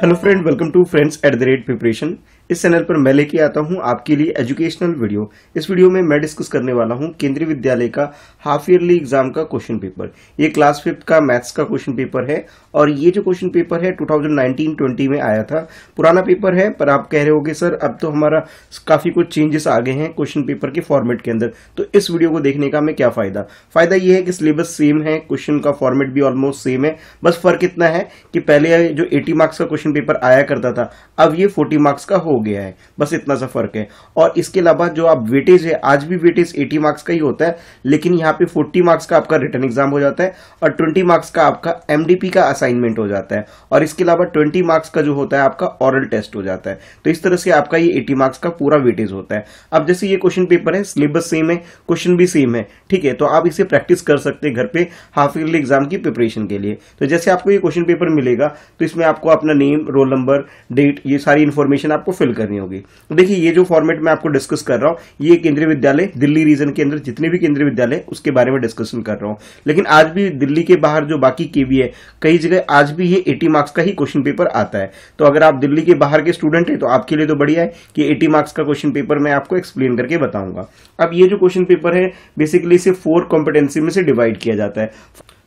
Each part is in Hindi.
hello friend welcome to friends at the rate preparation इस चैनल पर मैं लेके आता हूं आपके लिए एजुकेशनल वीडियो इस वीडियो में मैं डिस्कस करने वाला हूं केंद्रीय विद्यालय का हाफ ईयरली एग्जाम का क्वेश्चन पेपर ये क्लास फिफ्थ का मैथ्स का क्वेश्चन पेपर है और ये जो क्वेश्चन पेपर है 2019-20 में आया था पुराना पेपर है पर आप कह रहे हो सर अब तो हमारा काफ़ी कुछ चेंजेस आ गए हैं क्वेश्चन पेपर के फॉर्मेट के अंदर तो इस वीडियो को देखने का हमें क्या फ़ायदा फ़ायदा ये है कि सिलेबस सेम है क्वेश्चन का फॉर्मेट भी ऑलमोस्ट सेम है बस फर्क इतना है कि पहले जो एटी मार्क्स का क्वेश्चन क्वेश्चन पेपर आया करता था अब ये फोर्टी मार्क्स का हो गया है बस इतना सा फर्क है और इसके अलावा जो आप वेटेज है आज भी वेटेज एटी मार्क्स का ही होता है लेकिन यहाँ पे फोर्टी मार्क्स का आपका रिटर्न एग्जाम हो जाता है और ट्वेंटी मार्क्स का आपका एम का असाइनमेंट हो जाता है और इसके अलावा ट्वेंटी मार्क्स का जो होता है आपका ऑरल टेस्ट हो जाता है तो इस तरह से आपका ये एटी मार्क्स का पूरा वेटेज होता है अब जैसे ये क्वेश्चन पेपर है सिलेबस सेम है क्वेश्चन भी सेम है ठीक है तो आप इसे प्रैक्टिस कर सकते हैं घर पे हाफ ईयरली एग्जाम की प्रिपरेशन के लिए तो जैसे आपको ये क्वेश्चन पेपर मिलेगा तो इसमें आपको अपना name name roll number date ये सारी इन्फॉर्मेशन आपको फिल करनी होगी तो देखिए ये जो फॉर्मेट मैं आपको डिस्कस कर रहा हूँ ये केंद्रीय विद्यालय दिल्ली रीजन के अंदर जितने भी केंद्रीय विद्यालय उसके बारे में डिस्कशन कर रहा हूँ लेकिन आज भी दिल्ली के बाहर जो बाकी के है कई जगह आज भी ये एटी मार्क्स का ही क्वेश्चन पेपर आता है तो अगर आप दिल्ली के बाहर के स्टूडेंट हैं तो आपके लिए तो बढ़िया है कि एटी मार्क्स का क्वेश्चन पेपर मैं आपको एक्सप्लेन करके बताऊंगा अब ये जो क्वेश्चन पेपर है बेसिकली इसे फोर कॉम्पिटेंसी में से डिवाइड किया जाता है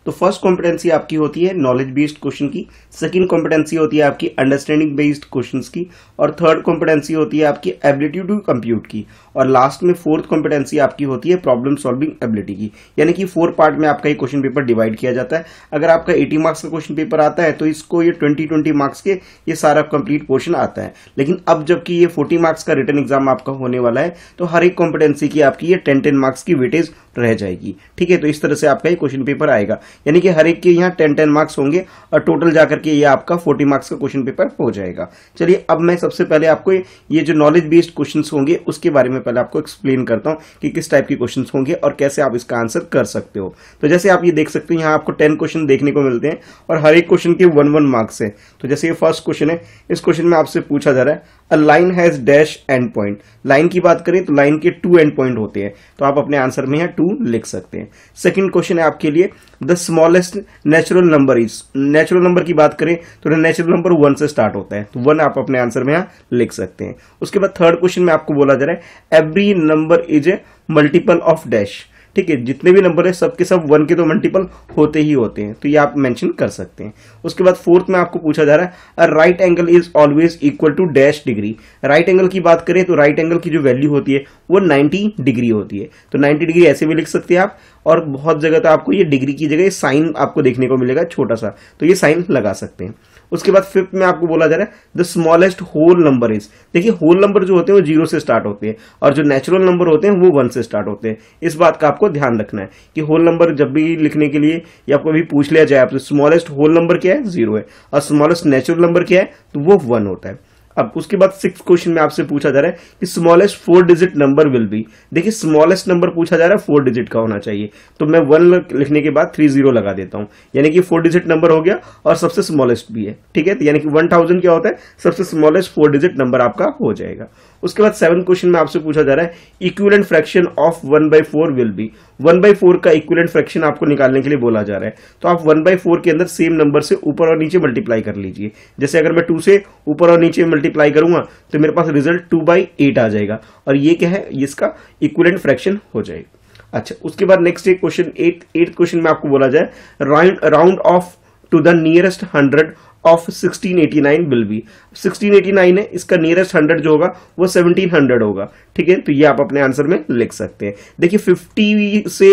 तो फर्स्ट कॉम्पिटेंसी आपकी होती है नॉलेज बेस्ड क्वेश्चन की सेकंड कॉम्पिटेंसी होती है आपकी अंडरस्टैंडिंग बेस्ड क्वेश्चंस की और थर्ड कॉम्पिटेंसी होती है आपकी एबिलिटी टू कंप्यूट की और लास्ट में फोर्थ कॉम्पिटेंसी आपकी होती है प्रॉब्लम सॉल्विंग एबिलिटी की यानी कि फोर पार्ट में आपका ये क्वेश्चन पेपर डिवाइड किया जाता है अगर आपका एटी मार्क्स का क्वेश्चन पेपर आता है तो इसको ये ट्वेंटी ट्वेंटी मार्क्स के ये सारा कंप्लीट पोर्शन आता है लेकिन अब जबकि ये फोर्टी मार्क्स का रिटर्न एग्जाम आपका होने वाला है तो हर एक कॉम्पिटेंसी की आपकी ये टेन टेन मार्क्स की वेटेज रह जाएगी ठीक है तो इस तरह से आपका ये क्वेश्चन पेपर आएगा यानी कि हर एक के यहाँ टेन टेन मार्क्स होंगे और टोटल जाकर के ये आपका फोर्टी मार्क्स का क्वेश्चन पेपर हो जाएगा चलिए अब मैं सबसे पहले आपको ये जो नॉलेज बेस्ड क्वेश्चन होंगे उसके बारे में पहले आपको एक्सप्लेन करता हूँ कि किस टाइप के क्वेश्चन होंगे और कैसे आप इसका आंसर कर सकते हो तो जैसे आप ये देख सकते हो यहाँ आपको टेन क्वेश्चन देखने को मिलते हैं और हर एक क्वेश्चन के वन वन मार्क्स है तो जैसे ये फर्स्ट क्वेश्चन है इस क्वेश्चन में आपसे पूछा जा रहा है a line has dash end point line की बात करें तो लाइन के टू एंड पॉइंट होते हैं तो आप अपने आंसर में यहां टू लिख सकते हैं सेकंड क्वेश्चन है आपके लिए the smallest natural number is natural number की बात करें तो नेचुरल नंबर वन से स्टार्ट होता है तो वन आप अपने आंसर में यहां लिख सकते हैं उसके बाद थर्ड क्वेश्चन में आपको बोला जा रहा है every number is a multiple of dash ठीक है जितने भी नंबर है सबके सब वन के तो मल्टीपल होते ही होते हैं तो ये आप मेंशन कर सकते हैं उसके बाद फोर्थ में आपको पूछा जा रहा है right angle is always equal to dash degree right angle की बात करें तो राइट एंगल की जो वैल्यू होती है वो नाइन्टी डिग्री होती है तो नाइन्टी डिग्री ऐसे भी लिख सकते हैं आप और बहुत जगह तो आपको ये डिग्री की जगह साइन आपको देखने को मिलेगा छोटा सा तो ये साइन लगा सकते हैं उसके बाद फिफ्थ में आपको बोला जा रहा है the smallest whole number is देखिए होल नंबर जो होते हैं वो जीरो से स्टार्ट होते हैं और जो नेचुरल नंबर होते हैं वो वन से स्टार्ट होते हैं इस बात का आपको ध्यान रखना है कि होल नंबर जब भी लिखने के लिए या कभी पूछ लिया जाए आपसे स्मॉलेस्ट होल नंबर क्या है जीरो है और स्मॉलेस्ट नेचुरल नंबर क्या है तो वो वन होता है अब उसके बाद सिक्स क्वेश्चन में आपसे पूछा जा रहा है कि smallest four digit number will be देखिए स्मॉलेस्ट नंबर पूछा जा रहा है फोर डिजिट का होना चाहिए तो मैं वन लिखने के बाद थ्री जीरो लगा देता हूं यानी कि फोर डिजिट नंबर हो गया और सबसे स्मॉलेस्ट भी है ठीक है तो यानी कि वन थाउजेंड क्या होता है सबसे स्मॉलेस्ट फोर डिजिट नंबर आपका हो जाएगा उसके बाद सेवन क्वेश्चन में आपसे पूछा जा रहा है equivalent fraction of one by four will be one by four का इक्वलेंट फ्रैक्शन आपको निकालने के लिए बोला जा रहा है तो आप वन बाई फोर के अंदर सेम नंबर से ऊपर और नीचे मल्टीप्लाई कर लीजिए जैसे अगर मैं टू से ऊपर और नीचे मल्टीप्लाई मल्टीप्लाई करूंगा तो मेरे पास रिजल्ट टू बाई एट आ जाएगा और ये क्या है इसका इक्वलेंट फ्रैक्शन हो जाएगा अच्छा उसके बाद नेक्स्ट ये क्वेश्चन एट एट क्वेश्चन में आपको बोला जाए round round off to the nearest hundred of 1689 will be 1689 है इसका नियरेस्ट हंड्रेड जो होगा वो 1700 होगा ठीक है तो ये आप अपने आंसर में लिख सकते हैं देखिए 50 से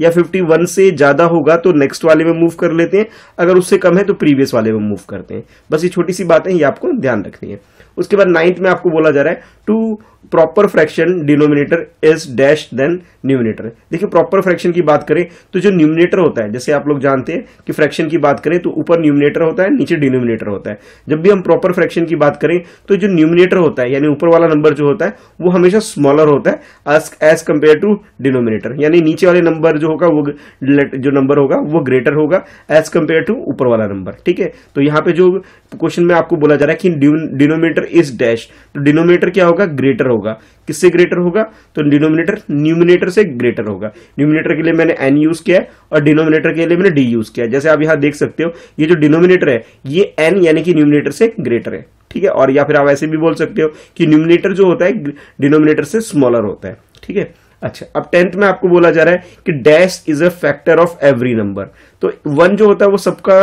या 51 से ज़्यादा होगा तो नेक्स्ट वाले में मूव कर लेते हैं अगर उससे कम है तो प्रीवियस वाले में मूव करते हैं बस ये छोटी सी बातें ये आपको ध्यान रखनी है उसके बाद नाइन्थ में आपको बोला जा रहा है to proper fraction denominator is dash then numerator देखिए प्रॉपर फ्रैक्शन की बात करें तो जो न्यूमिनेटर होता है जैसे आप लोग जानते हैं कि फ्रैक्शन की बात करें तो ऊपर न्यूमिनेटर होता है नीचे डिनोमिनेटर होता है जब भी हम प्रॉपर फ्रैक्शन की बात करें तो जो न्यूमिनेटर होता है यानी ऊपर वाला नंबर जो होता है वो हमेशा स्मॉलर होता है एज कंपेयर टू डिनोमिनेटर यानी नीचे वाले नंबर जो होगा वो जो नंबर होगा वो ग्रेटर होगा एज कंपेयर टू ऊपर वाला नंबर ठीक है तो यहाँ पे जो क्वेश्चन में आपको बोला जा रहा है कि डिनोमिनेटर इज डैश तो डिनोमिनेटर क्या होगा होगा ग्रेटर होगा किससे ग्रेटर होगा तो डिनोमिनेटर न्यूमिनेटर से ग्रेटर होगा न्यूमिनेटर के लिए मैंने एन यूज किया है और डिनोमिनेटर के लिए मैंने डी यूज किया जैसे आप यहां देख सकते हो ये जो डिनोमिनेटर है ये एन यानी कि न्यूमिनेटर से ग्रेटर है ठीक है और या फिर आप ऐसे भी बोल सकते हो कि न्यूमिनेटर जो होता है डिनोमिनेटर से स्मॉलर होता है ठीक है अच्छा अब टेंथ में आपको बोला जा रहा है कि dash is a factor of every number तो वन जो होता है वो सबका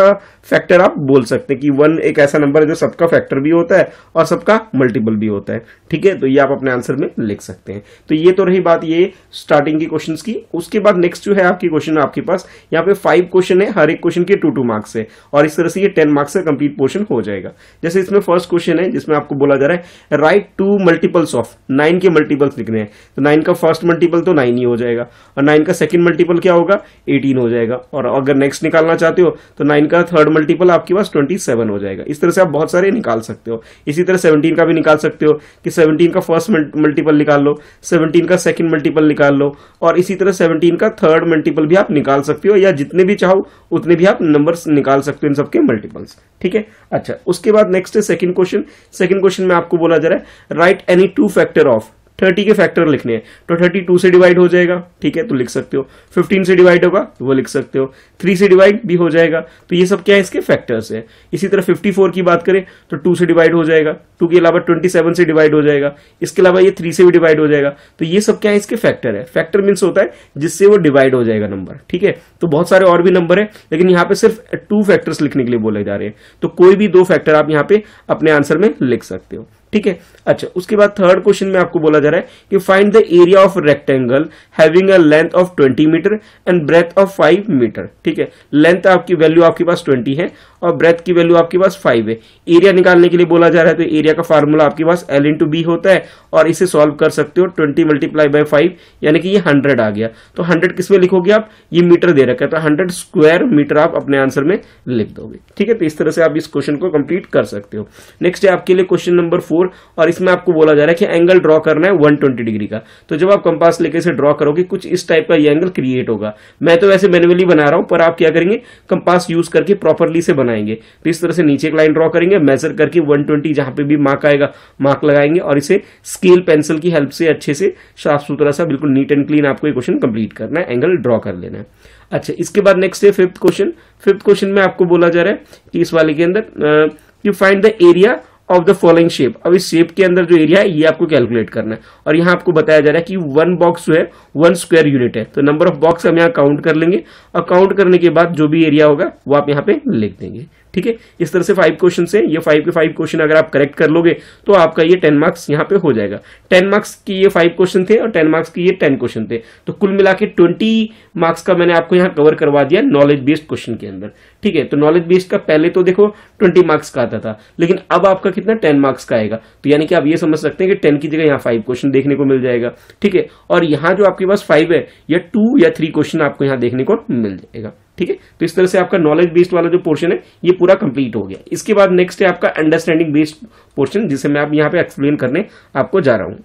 फैक्टर आप बोल सकते हैं कि वन एक ऐसा नंबर है जो सबका फैक्टर भी होता है और सबका मल्टीपल भी होता है ठीक है तो ये आप अपने आंसर में लिख सकते हैं तो ये तो रही बात ये स्टार्टिंग की क्वेश्चन की उसके बाद नेक्स्ट जो है आपकी क्वेश्चन आपके पास यहाँ पे फाइव क्वेश्चन है हर एक क्वेश्चन के टू टू मार्क्स है और इस तरह से ये टेन मार्क्स का कंप्लीट पोर्शन हो जाएगा जैसे इसमें फर्स्ट क्वेश्चन है जिसमें आपको बोला जा रहा है write two multiples of nine के मल्टीपल्स लिखने हैं तो नाइन का फर्स्ट मल्टीपल मल्टीपल तो नाइन ही हो जाएगा और नाइन का सेकंड मल्टीपल क्या होगा एटीन हो जाएगा और अगर नेक्स्ट निकालना चाहते हो तो नाइन का थर्ड मल्टीपल आपके पास ट्वेंटी सेवन हो जाएगा इस तरह से आप बहुत सारे निकाल सकते हो इसी तरह सेवनटीन का भी निकाल सकते हो कि सेवनटीन का फर्स्ट मल्टीपल निकाल लो सेवनटीन का सेकेंड मल्टीपल निकाल लो और इसी तरह सेवनटीन का थर्ड मल्टीपल भी आप निकाल सकते हो या जितने भी चाहो उतने भी आप नंबर निकाल सकते हो इन सबके मल्टीपल्स ठीक है अच्छा उसके बाद नेक्स्ट है सेकेंड क्वेश्चन सेकेंड क्वेश्चन में आपको बोला जा रहा है write any two factor of thirty के फैक्टर लिखने हैं तो थर्टी टू से डिवाइड हो जाएगा ठीक है तो लिख सकते हो फिफ्टीन से डिवाइड होगा तो वो लिख सकते हो थ्री से डिवाइड भी हो जाएगा तो ये सब क्या है इसके फैक्टर्स है इसी तरह फिफ्टी फोर की बात करें तो टू से डिवाइड हो जाएगा टू के अलावा ट्वेंटी सेवन से डिवाइड हो जाएगा इसके अलावा ये थ्री से भी डिवाइड हो जाएगा तो ये सब क्या है इसके फैक्टर है फैक्टर मीन्स होता है जिससे वो डिवाइड हो जाएगा नंबर ठीक है तो बहुत सारे और भी नंबर है लेकिन यहाँ पे सिर्फ टू फैक्टर्स लिखने के लिए बोले जा रहे हैं तो कोई भी दो फैक्टर आप यहाँ पे अपने आंसर में लिख सकते हो ठीक है अच्छा उसके बाद थर्ड क्वेश्चन में आपको बोला जा रहा है कि find the area of rectangle having a length of 20 metre and breadth of 5 metre ठीक है लेंथ आपकी वैल्यू आपके पास 20 है और ब्रेथ की वैल्यू आपके पास 5 है एरिया निकालने के लिए बोला जा रहा है तो एरिया का फार्मूला आपके पास एल टू बी होता है और इसे सॉल्व कर सकते हो ट्वेंटी मल्टीप्लाई बाई फाइव यानी कि ये हंड्रेड आ गया तो हंड्रेड किस में लिखोगे आप ये मीटर दे रखा है तो हंड्रेड स्क्वायर मीटर आप अपने आंसर में लिख दोगे ठीक है तो इस तरह से आप इस क्वेश्चन को कंप्लीट कर सकते हो नेक्स्ट है आपके लिए क्वेश्चन नंबर फोर फोर और इसमें आपको बोला जा रहा है कि एंगल ड्रॉ करना है वन ट्वेंटी डिग्री का तो जब आप कंपास लेकर इसे ड्रॉ करोगे कुछ इस टाइप का ये एंगल क्रिएट होगा मैं तो वैसे मैनुअली बना रहा हूं पर आप क्या करेंगे कंपास यूज करके प्रॉपरली से बनाएंगे तो इस तरह से नीचे एक लाइन ड्रॉ करेंगे मेजर करके वन ट्वेंटी जहां पर भी मार्क आएगा मार्क लगाएंगे और इसे स्केल पेंसिल की हेल्प से अच्छे से साफ सुथरा सा बिल्कुल नीट एंड क्लीन आपको क्वेश्चन कंप्लीट करना है एंगल ड्रॉ कर लेना है अच्छा इसके बाद नेक्स्ट है फिफ्थ क्वेश्चन फिफ्थ क्वेश्चन में आपको बोला जा रहा है कि इस वाले के अंदर you find the area of the following shape अब इस शेप के अंदर जो एरिया है ये आपको कैलकुलेट करना है और यहाँ आपको बताया जा रहा है कि वन बॉक्स जो है वन स्क्वायर यूनिट है तो नंबर ऑफ बॉक्स हम यहाँ काउंट कर लेंगे और काउंट करने के बाद जो भी एरिया होगा वो आप यहाँ पे लिख देंगे ठीक है इस तरह से फाइव क्वेश्चन है ये फाइव के फाइव क्वेश्चन अगर आप करेक्ट कर लोगे तो आपका ये टेन मार्क्स यहाँ पे हो जाएगा टेन मार्क्स की ये फाइव क्वेश्चन थे और टेन मार्क्स की ये टेन क्वेश्चन थे तो कुल मिला के ट्वेंटी मार्क्स का मैंने आपको यहाँ कवर करवा दिया नॉलेज बेस्ड क्वेश्चन के अंदर ठीक है तो नॉलेज बेस्ड का पहले तो देखो ट्वेंटी मार्क्स का आता था लेकिन अब आपका कितना टेन मार्क्स का आएगा तो यानी कि आप ये समझ सकते हैं कि टेन की जगह यहाँ फाइव क्वेश्चन देखने को मिल जाएगा ठीक है और यहाँ जो आपके पास फाइव है या टू या थ्री क्वेश्चन आपको यहाँ देखने को मिल जाएगा ठीक है तो इस तरह से आपका नॉलेज बेस्ड वाला जो पोर्शन है ये पूरा कंप्लीट हो गया इसके बाद नेक्स्ट है आपका अंडरस्टैंडिंग बेस्ड पोर्शन जिसे मैं आप यहाँ पे एक्सप्लेन करने आपको जा रहा हूँ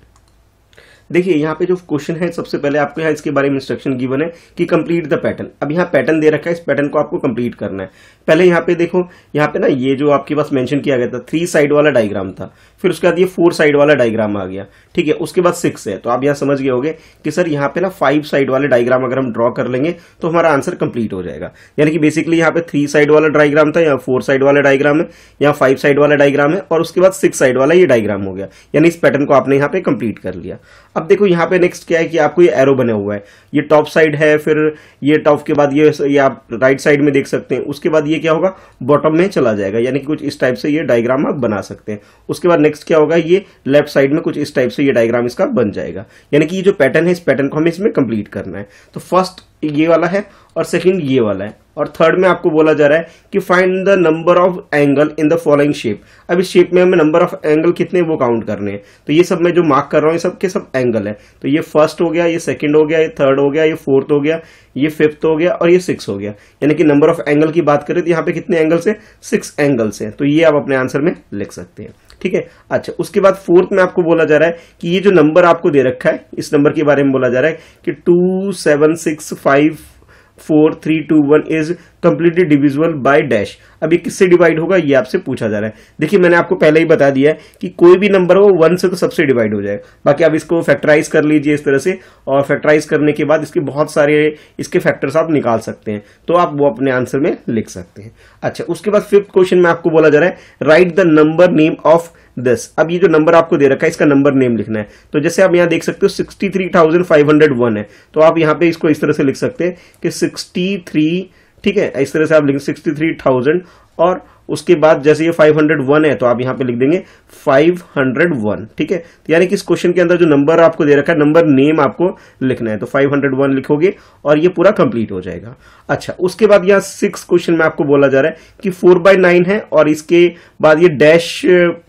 देखिए यहाँ पे जो क्वेश्चन है सबसे पहले आपको यहाँ इसके बारे में इंस्ट्रक्शन गिवन है कि कंप्लीट द पैटर्न अब यहाँ पैटर्न दे रखा है इस पैटर्न को आपको कंप्लीट करना है पहले यहाँ पे देखो यहाँ पे ना ये जो आपके पास मेंशन किया गया था थ्री साइड वाला डायग्राम था फिर उसके बाद ये फोर साइड वाला डायग्राम आ गया ठीक है उसके बाद सिक्स है तो आप यहाँ समझ गए होंगे कि सर यहाँ पे ना फाइव साइड वाले डायग्राम अगर हम ड्रॉ कर लेंगे तो हमारा आंसर कंप्लीट हो जाएगा यानी कि बेसिकली यहाँ पे थ्री साइड वाला डायग्राम था यहाँ फोर साइड वाला डायग्राम है यहाँ फाइव साइड वाला डायग्राम है और उसके बाद सिक्स साइड वाला ये डायग्राम हो गया यानी इस पैटर्न को आपने यहाँ पे कंप्लीट कर लिया अब देखो यहाँ पे नेक्स्ट क्या है कि आपको ये एरो बना हुआ है ये टॉप साइड है फिर ये टॉप के बाद ये आप राइट साइड में देख सकते हैं उसके बाद ये क्या होगा बॉटम में चला जाएगा यानी कि कुछ इस टाइप से ये डायग्राम आप बना सकते हैं उसके बाद नेक्स्ट क्या होगा ये लेफ्ट साइड में कुछ इस टाइप से ये डायग्राम इसका बन जाएगा यानी कि ये जो पैटर्न है इस पैटर्न को हमें इसमें कंप्लीट करना है तो फर्स्ट ये वाला है और सेकेंड ये वाला है और थर्ड में आपको बोला जा रहा है कि find the number of angle in the following shape अब इस शेप में हमें नंबर ऑफ एंगल कितने वो काउंट करने हैं तो ये सब मैं जो मार्क कर रहा हूँ ये सब के सब एंगल है तो ये फर्स्ट हो गया ये सेकेंड हो गया ये थर्ड हो गया ये फोर्थ हो गया ये फिफ्थ हो गया और ये सिक्स हो गया यानी कि नंबर ऑफ एंगल की बात करें तो यहाँ पे कितने एंगल से सिक्स एंगल से तो ये आप अपने आंसर में लिख सकते हैं ठीक है अच्छा उसके बाद फोर्थ में आपको बोला जा रहा है कि ये जो नंबर आपको दे रखा है इस नंबर के बारे में बोला जा रहा है कि two seven six five four three two one is completely divisible by dash अब ये किससे डिवाइड होगा ये आपसे पूछा जा रहा है देखिए मैंने आपको पहले ही बता दिया है कि कोई भी नंबर हो वन से तो सबसे डिवाइड हो जाएगा बाकी आप इसको फैक्टराइज कर लीजिए इस तरह से और फैक्टराइज करने के बाद इसके बहुत सारे इसके फैक्टर्स आप निकाल सकते हैं तो आप वो अपने आंसर में लिख सकते हैं अच्छा उसके बाद फिफ्थ क्वेश्चन में आपको बोला जा रहा है write the number name of दस अब ये जो नंबर आपको दे रखा है इसका नंबर नेम लिखना है तो जैसे आप यहाँ देख सकते हो sixty three thousand five hundred one है तो आप यहाँ पे इसको इस तरह से लिख सकते हैं कि सिक्सटी थ्री ठीक है इस तरह से आप लिख सिक्सटी थ्री थाउजेंड और उसके बाद जैसे ये 501 है तो आप यहाँ पे लिख देंगे 501 ठीक है तो यानी कि इस क्वेश्चन के अंदर जो नंबर आपको दे रखा है नंबर नेम आपको लिखना है तो 501 लिखोगे और ये पूरा कंप्लीट हो जाएगा अच्छा उसके बाद यहाँ सिक्स क्वेश्चन में आपको बोला जा रहा है कि फोर बाय नाइन है और इसके बाद ये डैश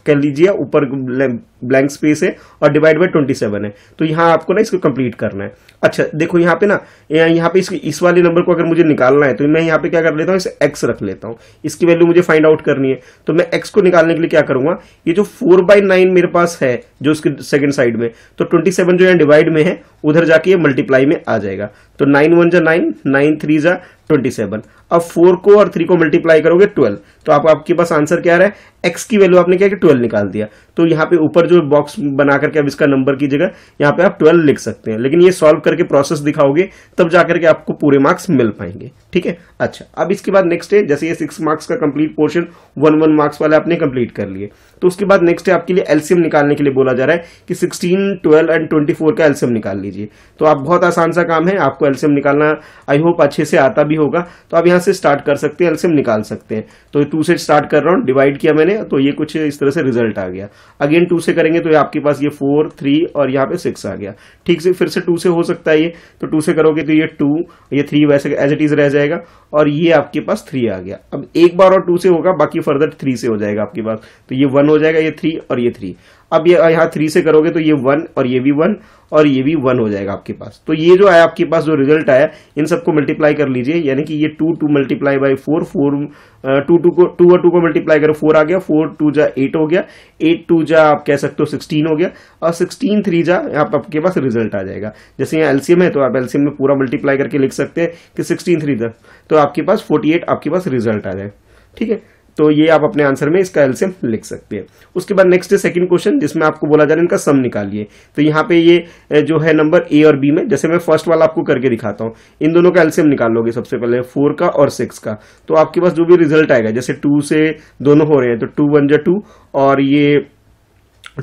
कह लीजिए ऊपर ब्लैंक स्पेस है और डिवाइड बाई ट्वेंटी सेवन है तो यहाँ आपको ना इसको कंप्लीट करना है अच्छा देखो यहाँ पे ना यहाँ पे इस, इस वाले नंबर को अगर मुझे निकालना है तो मैं यहाँ पे क्या कर लेता हूँ इसे एक्स रख लेता हूँ इसकी वैल्यू मुझे फाइंड आउट करनी है तो मैं एक्स को निकालने के लिए क्या करूंगा ये जो फोर बाई नाइन मेरे पास है जो उसके सेकेंड साइड में तो ट्वेंटी सेवन जो यहाँ डिवाइड में है उधर जाके ये मल्टीप्लाई में आ जाएगा तो नाइन वन जा नाइन नाइन थ्री जा ट्वेंटी सेवन अब फोर को और थ्री को मल्टीप्लाई करोगे ट्वेल्व तो आप आपके पास आंसर क्या रहा है एक्स की वैल्यू आपने क्या कि ट्वेल्व निकाल दिया तो यहाँ पे ऊपर जो बॉक्स बना करके अब इसका नंबर की जगह यहाँ पे आप ट्वेल्व लिख सकते हैं लेकिन ये सॉल्व करके प्रोसेस दिखाओगे तब जाकर के आपको पूरे मार्क्स मिल पाएंगे ठीक है अच्छा अब इसके बाद नेक्स्ट है जैसे ये सिक्स मार्क्स का complete portion one one marks वाले आपने कंप्लीट कर लिए तो उसके बाद नेक्स्ट है आपके लिए एल्सियम निकालने के लिए बोला जा रहा है कि sixteen twelve and twenty four का एल्सियम निकाल लीजिए तो आप बहुत आसान सा काम है आपको एल्सियम निकालना आई होप अच्छे से आता भी होगा तो आप यहाँ से स्टार्ट कर सकते हैं एल्सियम निकाल सकते हैं तो टू से स्टार्ट कर रहा हूँ डिवाइड किया मैंने करेंगे तो ये कुछ इस तरह से रिजल्ट आ गया अगेन टू से करेंगे तो ये आपके पास ये फोर थ्री और यहाँ पे सिक्स आ गया ठीक से फिर से टू से हो सकता है ये तो टू से करोगे तो ये टू ये थ्री वैसे एज इट इज रह जाएगा और ये आपके पास थ्री आ गया अब एक बार और टू से होगा बाकी फर्दर थ्री से हो जाएगा आपके पास तो ये वन हो जाएगा ये थ्री और ये थ्री अब ये यहाँ थ्री से करोगे तो ये वन और ये भी वन और ये भी वन हो जाएगा आपके पास तो ये जो आया आपके पास जो रिजल्ट आया इन सबको मल्टीप्लाई कर लीजिए यानी कि ये two two multiply by four four two two को टू और टू को मल्टीप्लाई करो फोर आ गया फोर टू जा एट हो गया एट टू जा आप कह सकते हो सिक्सटीन हो गया और सिक्सटीन थ्री जा आप आपके पास रिजल्ट आ जाएगा जैसे यहाँ एलसीएम है तो आप एलसीएम में पूरा मल्टीप्लाई करके लिख सकते हैं कि सिक्सटीन थ्री जा तो आपके पास फोर्टी एट आपके पास रिजल्ट आ जाए ठीक है तो ये आप अपने आंसर में इसका एल्सियम लिख सकते हैं उसके बाद नेक्स्ट सेकंड क्वेश्चन जिसमें आपको बोला जा रहा है इनका सम निकालिए तो यहाँ पे ये जो है नंबर ए और बी में जैसे मैं फर्स्ट वाला आपको करके दिखाता हूँ इन दोनों का एल्सियम निकाल लोगे सबसे पहले फोर का और सिक्स का तो आपके पास जो भी रिजल्ट आएगा जैसे टू से दोनों हो रहे हैं तो टू वन जो टू और ये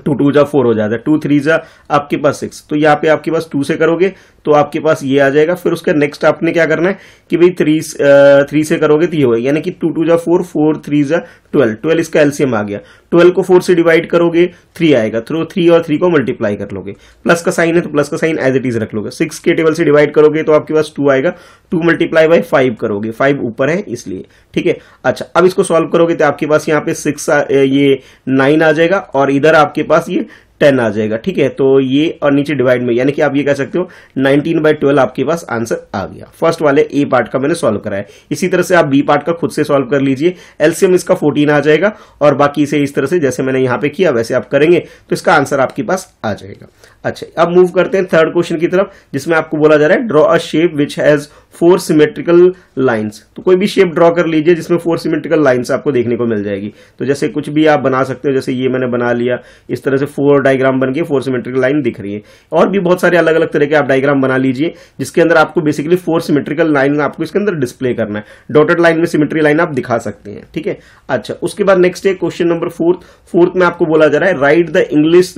टू टू जा फोर हो जाता है टू थ्री जा आपके पास सिक्स तो यहाँ पे आपके पास टू से करोगे तो आपके पास ये आ जाएगा फिर उसके नेक्स्ट आपने क्या करना है कि भाई थ्री थ्री uh, से करोगे तो ये होगा यानी कि टू टू जा फोर फोर थ्री जा ट्वेल्व ट्वेल्व इसका एलसीएम आ गया ट्वेल्व को फोर से डिवाइड करोगे थ्री आएगा थ्रो थ्री और थ्री को मल्टीप्लाई कर लोगे प्लस का साइन है तो प्लस का साइन एज इट इज रख लोगे सिक्स के टेबल से डिवाइड करोगे तो आपके पास टू आएगा टू मल्टीप्लाई बाई फाइव करोगे फाइव ऊपर है इसलिए ठीक है अच्छा अब इसको सॉल्व करोगे तो आपके पास यहाँ पे सिक्स ये नाइन आ जाएगा और इधर आपके पास ये टेन आ जाएगा ठीक है तो ये और नीचे डिवाइड में यानी कि आप ये कह सकते हो नाइनटीन बाई ट्वेल्व आपके पास आंसर आ गया फर्स्ट वाले ए पार्ट का मैंने सॉल्व कराया इसी तरह से आप बी पार्ट का खुद से सॉल्व कर लीजिए एलसीएम इसका फोर्टीन आ जाएगा और बाकी इसे इस तरह से जैसे मैंने यहां पर किया वैसे आप करेंगे तो इसका आंसर आपके पास आ जाएगा अच्छा अब मूव करते हैं थर्ड क्वेश्चन की तरफ जिसमें आपको बोला जा रहा है draw a shape which has four symmetrical lines तो कोई भी शेप ड्रॉ कर लीजिए जिसमें फोर सिमेट्रिकल लाइंस आपको देखने को मिल जाएगी तो जैसे कुछ भी आप बना सकते हो जैसे ये मैंने बना लिया इस तरह से फोर डायग्राम बन के फोर सिमेट्रिकल लाइन दिख रही है और भी बहुत सारे अलग अलग तरह के आप डायग्राम बना लीजिए जिसके अंदर आपको बेसिकली फोर सिमेट्रिकल लाइन आपको इसके अंदर डिस्प्ले करना है डॉटेड लाइन में सिमेट्री लाइन आप दिखा सकते हैं ठीक है अच्छा उसके बाद नेक्स्ट है क्वेश्चन नंबर फोर्थ फोर्थ में आपको बोला जा रहा है write the English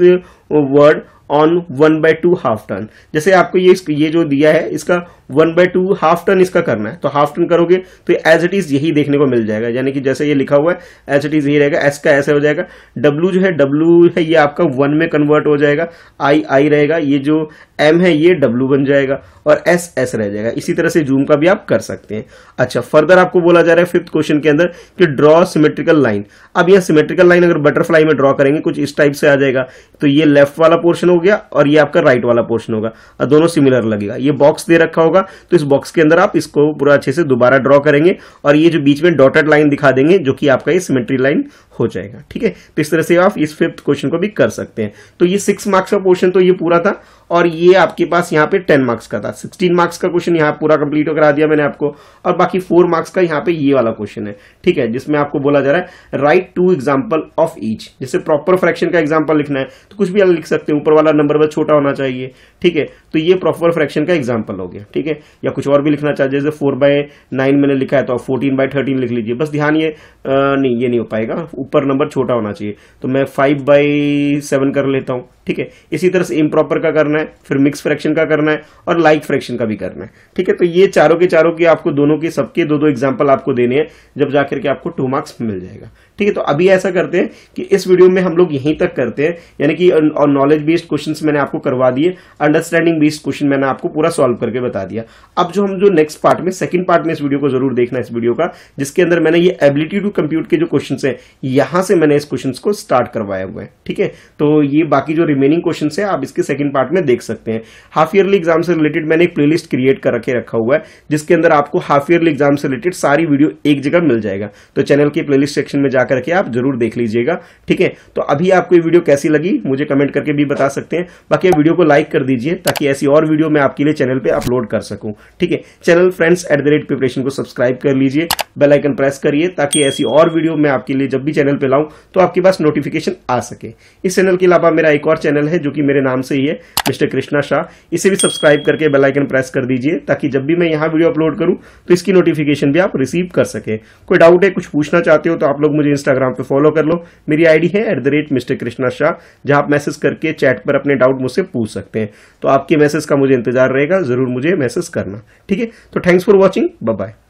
word on one by two half turn जैसे आपको ये ये जो दिया है इसका one by two half turn इसका करना है तो हाफ टन करोगे तो एज इट इज यही देखने को मिल जाएगा यानी कि जैसे ये लिखा हुआ है एज इट इज यही रहेगा एस का ऐसे हो जाएगा डब्ल्यू जो है डब्ल्यू है ये आपका वन में कन्वर्ट हो जाएगा आई आई रहेगा ये जो एम है ये डब्ल्यू बन जाएगा और एस एस रह जाएगा इसी तरह से जूम का भी आप कर सकते हैं अच्छा फर्दर आपको बोला जा रहा है फिफ्थ क्वेश्चन के अंदर कि ड्रॉ सिमेट्रिकल लाइन अब यह सिमेट्रिकल लाइन अगर बटरफ्लाई में ड्रॉ करेंगे कुछ इस टाइप से आ जाएगा तो ये लेफ्ट वाला पोर्शन हो गया और ये आपका राइट वाला पोर्शन होगा और दोनों सिमिलर लगेगा ये बॉक्स दे रखा होगा होगा तो इस बॉक्स के अंदर आप इसको पूरा अच्छे से दोबारा ड्रॉ करेंगे और ये जो बीच में डॉटेड लाइन दिखा देंगे जो कि आपका ये सिमेट्री लाइन हो जाएगा ठीक है तो इस तरह से आप इस फिफ्थ क्वेश्चन को भी कर सकते हैं तो ये सिक्स मार्क्स का पोर्शन तो ये पूरा था और ये आपके पास यहाँ पे टेन मार्क्स का था सिक्सटीन मार्क्स का क्वेश्चन यहाँ पूरा कंप्लीट करा दिया मैंने आपको और बाकी फोर मार्क्स का यहाँ पे ये वाला क्वेश्चन है ठीक है जिसमें आपको बोला जा रहा है write two example of each जैसे प्रॉपर फ्रैक्शन का एग्जाम्पल लिखना है तो कुछ भी लिख सकते हैं ऊपर वाला नंबर बस छोटा होना चाहिए ठीक है तो ये प्रॉपर फ्रैक्शन का एग्जाम्पल हो गया ठीक है या कुछ और भी लिखना चाहिए जैसे फोर बाय नाइन मैंने लिखा है तो आप फोर्टीन बाय थर्टीन लिख लीजिए बस ध्यान ये नहीं ये नहीं हो पाएगा ऊपर नंबर छोटा होना चाहिए तो मैं फाइव बाई सेवन कर लेता हूँ ठीक है इसी तरह से इम्प्रॉपर का करना करना है फिर मिक्स फ्रैक्शन का करना है और लाइक like फ्रैक्शन का भी करना है ठीक है तो ये चारों के चारों के आपको दोनों के सबके दो दो एग्जाम्पल आपको देने हैं जब जाकर के आपको टू मार्क्स मिल जाएगा ठीक है तो अभी ऐसा करते हैं कि इस वीडियो में हम लोग यहीं तक करते हैं यानी कि और नॉलेज बेस्ड क्वेश्चन मैंने आपको करवा दिए अंडरस्टैंडिंग बेस्ड क्वेश्चन मैंने आपको पूरा सॉल्व करके बता दिया अब जो हम जो नेक्स्ट पार्ट में सेकंड पार्ट में इस वीडियो को जरूर देखना इस वीडियो का जिसके अंदर मैंने ये एबिलिटी टू कंप्यूट के जो क्वेश्चन है यहां से मैंने इस क्वेश्चन को स्टार्ट करवाया हुआ है ठीक है तो ये बाकी जो रिमेनिंग क्वेश्चन है आप इसके सेकंड पार्ट में देख सकते हैं हाफ ईयरली एग्जाम से रिलेटेड मैंने एक प्ले क्रिएट कर रखे रखा हुआ है जिसके अंदर आपको हाफ ईयरली एग्जाम से रिलेटेड सारी वीडियो एक जगह मिल जाएगा तो चैनल के प्लेलिस्ट सेक्शन में जाकर जा करके आप जरूर देख लीजिएगा ठीक है तो अभी आपको ये वीडियो कैसी लगी मुझे कमेंट करके भी बता सकते हैं बाकी वीडियो को लाइक कर दीजिए ताकि ऐसी और वीडियो मैं आपके लिए चैनल पर अपलोड कर सकूँ ठीक है channel friends at the rate preparation को सब्सक्राइब कर लीजिए बेलाइकन प्रेस करिए ताकि ऐसी और वीडियो मैं आपके लिए जब भी चैनल पर लाऊँ तो आपके पास नोटिफिकेशन आ सके इस चैनल के अलावा मेरा एक और चैनल है जो कि मेरे नाम से ही है मिस्टर कृष्णा शाह इसे भी सब्सक्राइब करके बेलाइकन प्रेस कर दीजिए ताकि जब भी मैं यहाँ वीडियो अपलोड करूँ तो इसकी नोटिफिकेशन भी आप रिसीव कर सके कोई डाउट है कुछ पूछना चाहते हो तो आप लोग मुझे इंस्टाग्राम पे फॉलो कर लो मेरी आईडी है at the rate mister Krishna Shah जहां आप मैसेज करके चैट पर अपने डाउट मुझसे पूछ सकते हैं तो आपके मैसेज का मुझे इंतजार रहेगा जरूर मुझे मैसेज करना ठीक है तो थैंक्स फॉर वॉचिंग बाय